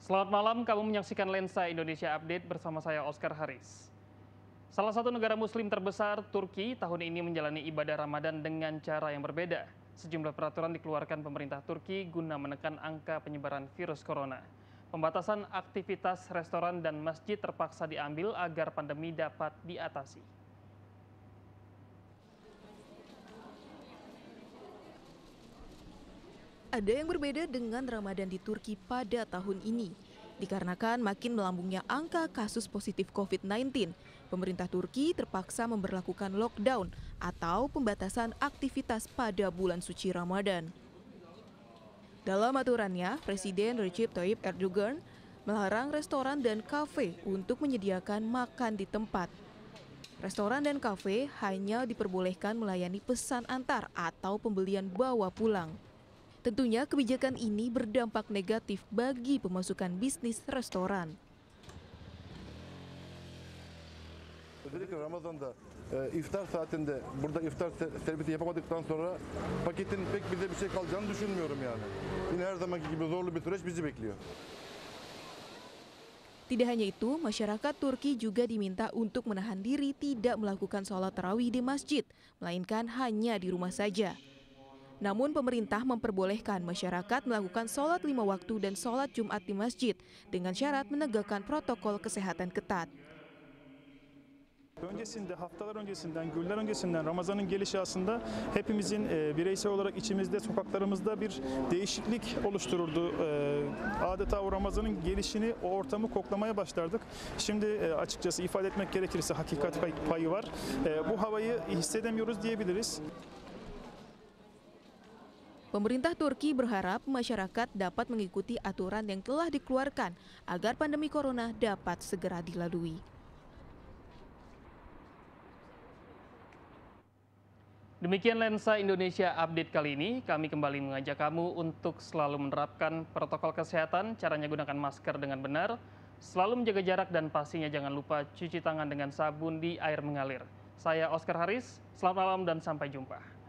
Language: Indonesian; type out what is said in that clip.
Selamat malam, kamu menyaksikan Lensa Indonesia Update bersama saya Oscar Haris. Salah satu negara muslim terbesar, Turki, tahun ini menjalani ibadah Ramadan dengan cara yang berbeda. Sejumlah peraturan dikeluarkan pemerintah Turki guna menekan angka penyebaran virus corona. Pembatasan aktivitas restoran dan masjid terpaksa diambil agar pandemi dapat diatasi. ada yang berbeda dengan Ramadan di Turki pada tahun ini. Dikarenakan makin melambungnya angka kasus positif COVID-19, pemerintah Turki terpaksa memperlakukan lockdown atau pembatasan aktivitas pada bulan suci Ramadan. Dalam aturannya, Presiden Recep Tayyip Erdogan melarang restoran dan kafe untuk menyediakan makan di tempat. Restoran dan kafe hanya diperbolehkan melayani pesan antar atau pembelian bawa pulang. Tentunya kebijakan ini berdampak negatif bagi pemasukan bisnis restoran. Özellikle Ramazan'da e, iftar saatinde burada iftar servisi yapamadıktan sonra paketin pek bize bir şey kalacağını düşünmüyorum yani. Yine her zamanki gibi zorlu bir süreç bizi bekliyor. Tidak hanya itu, masyarakat Turki juga diminta untuk menahan diri tidak melakukan sholat tarawih di masjid, melainkan hanya di rumah saja. Namun pemerintah memperbolehkan masyarakat melakukan sholat lima waktu dan sholat Jumat di masjid dengan syarat menegakkan protokol kesehatan ketat. Öncesinde, haftalar öncesinden, günler öncesinden, Ramazan'ın gelişi aslında hepimizin e, bireysel olarak içimizde, sokaklarımızda bir değişiklik oluştururdu. E, adeta o Ramazan'ın gelişini, o ortamı koklamaya başlardık. Şimdi e, açıkçası ifade etmek gerekirse hakikat payı var. E, bu havayı hissedemiyoruz diyebiliriz. Pemerintah Turki berharap masyarakat dapat mengikuti aturan yang telah dikeluarkan agar pandemi corona dapat segera dilalui. Demikian Lensa Indonesia Update kali ini. Kami kembali mengajak kamu untuk selalu menerapkan protokol kesehatan, caranya gunakan masker dengan benar, selalu menjaga jarak dan pastinya jangan lupa cuci tangan dengan sabun di air mengalir. Saya Oscar Haris, selamat malam dan sampai jumpa.